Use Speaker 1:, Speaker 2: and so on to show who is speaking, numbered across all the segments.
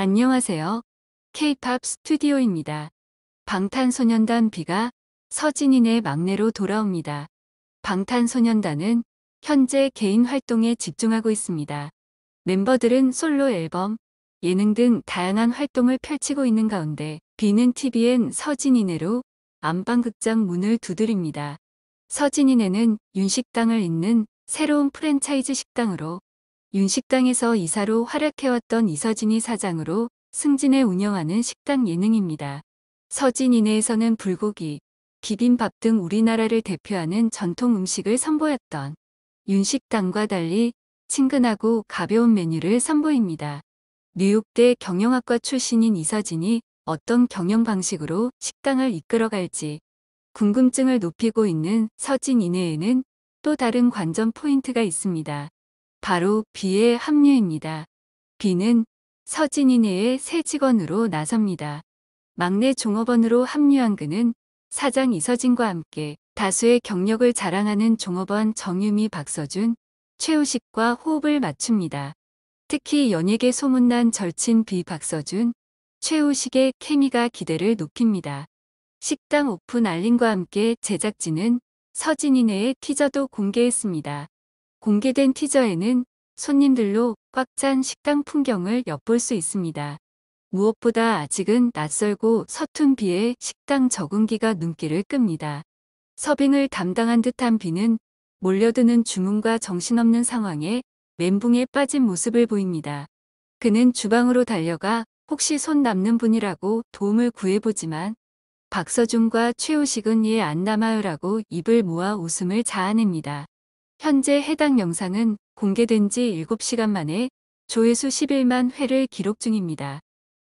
Speaker 1: 안녕하세요. K-팝 스튜디오입니다. 방탄소년단 B가 서진인의 막내로 돌아옵니다. 방탄소년단은 현재 개인 활동에 집중하고 있습니다. 멤버들은 솔로 앨범, 예능 등 다양한 활동을 펼치고 있는 가운데 B는 TVN 서진인해로 안방극장 문을 두드립니다. 서진인해는 윤식당을 잇는 새로운 프랜차이즈 식당으로 윤식당에서 이사로 활약해왔던 이서진이 사장으로 승진을 운영하는 식당 예능입니다. 서진 이내에서는 불고기, 비빔밥 등 우리나라를 대표하는 전통 음식을 선보였던 윤식당과 달리 친근하고 가벼운 메뉴를 선보입니다. 뉴욕대 경영학과 출신인 이서진이 어떤 경영 방식으로 식당을 이끌어갈지 궁금증을 높이고 있는 서진 이내에는 또 다른 관전 포인트가 있습니다. 바로 B의 합류입니다. B는 서진이네의 새 직원으로 나섭니다. 막내 종업원으로 합류한 그는 사장 이서진과 함께 다수의 경력을 자랑하는 종업원 정유미 박서준, 최우식과 호흡을 맞춥니다. 특히 연예계 소문난 절친 B 박서준, 최우식의 케미가 기대를 높입니다. 식당 오픈 알림과 함께 제작진은 서진이네의 티저도 공개했습니다. 공개된 티저에는 손님들로 꽉 찬 식당 풍경을 엿볼 수 있습니다. 무엇보다 아직은 낯설고 서툰 비에 식당 적응기가 눈길을 끕니다. 서빙을 담당한 듯한 비는 몰려드는 주문과 정신없는 상황에 멘붕에 빠진 모습을 보입니다. 그는 주방으로 달려가 혹시 손 남는 분이라고 도움을 구해보지만 박서준과 최우식은 예안 남아요라고 입을 모아 웃음을 자아냅니다. 현재 해당 영상은 공개된 지 7시간 만에 조회수 11만 회를 기록 중입니다.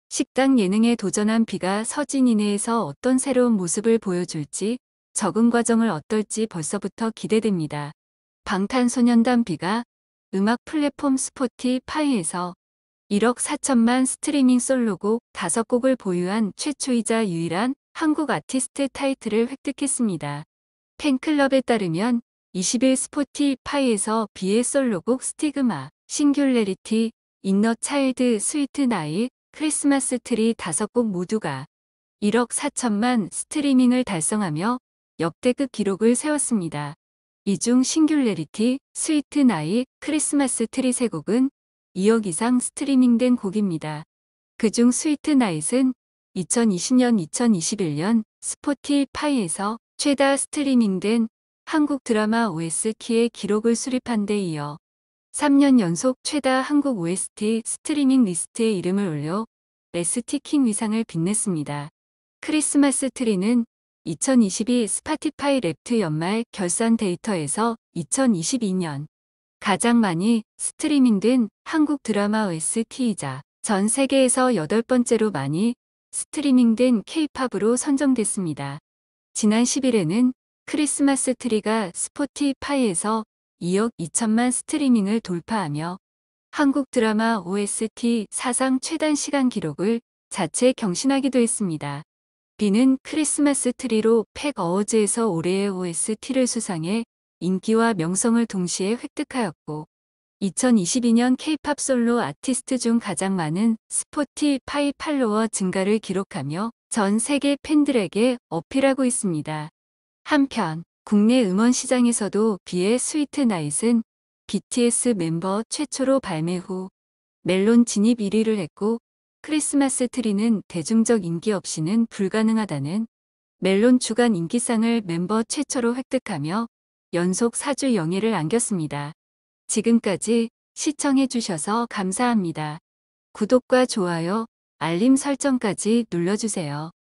Speaker 1: 식당 예능에 도전한 비가 서진이네에서 어떤 새로운 모습을 보여줄지 적응 과정을 어떨지 벌써부터 기대됩니다. 방탄소년단 비가 음악 플랫폼 스포티파이에서 1억 4천만 스트리밍 솔로곡 5곡을 보유한 최초이자 유일한 한국 아티스트 타이틀을 획득했습니다. 팬클럽에 따르면 2 0일 스포티파이에서 비의 솔로곡 스티그마, 싱귤레리티, 인너 차일드 스위트 나이, 크리스마스 트리 다섯 곡 모두가 1억 4천만 스트리밍을 달성하며 역대급 기록을 세웠습니다. 이 중 싱귤레리티, 스위트 나이, 크리스마스 트리 세곡은 2억 이상 스트리밍된 곡입니다. 그 중 스위트 나잇은 2020년 2021년 스포티파이에서 최다 스트리밍된 한국 드라마 OST의 기록을 수립한 데 이어 3년 연속 최다 한국 OST 스트리밍 리스트에 이름을 올려 레스티킹 위상을 빛냈습니다. 크리스마스 트리는 2022 스파티파이 랩트 연말 결산 데이터에서 2022년 가장 많이 스트리밍된 한국 드라마 OST이자 전 세계에서 여덟 번째로 많이 스트리밍된 K-팝으로 선정됐습니다. 지난 10일에는 크리스마스 트리가 스포티파이에서 2억 2천만 스트리밍을 돌파하며 한국 드라마 OST 사상 최단 시간 기록을 자체 경신하기도 했습니다. 비는 크리스마스 트리로 팩 어워즈에서 올해의 OST를 수상해 인기와 명성을 동시에 획득하였고 2022년 K-팝 솔로 아티스트 중 가장 많은 스포티파이 팔로워 증가를 기록하며 전 세계 팬들에게 어필하고 있습니다. 한편 국내 음원 시장에서도 비의 스위트 나잇은 BTS 멤버 최초로 발매 후 멜론 진입 1위를 했고 크리스마스 트리는 대중적 인기 없이는 불가능하다는 멜론 주간 인기상을 멤버 최초로 획득하며 연속 4주 영예를 안겼습니다. 지금까지 시청해주셔서 감사합니다. 구독과 좋아요, 알림 설정까지 눌러주세요.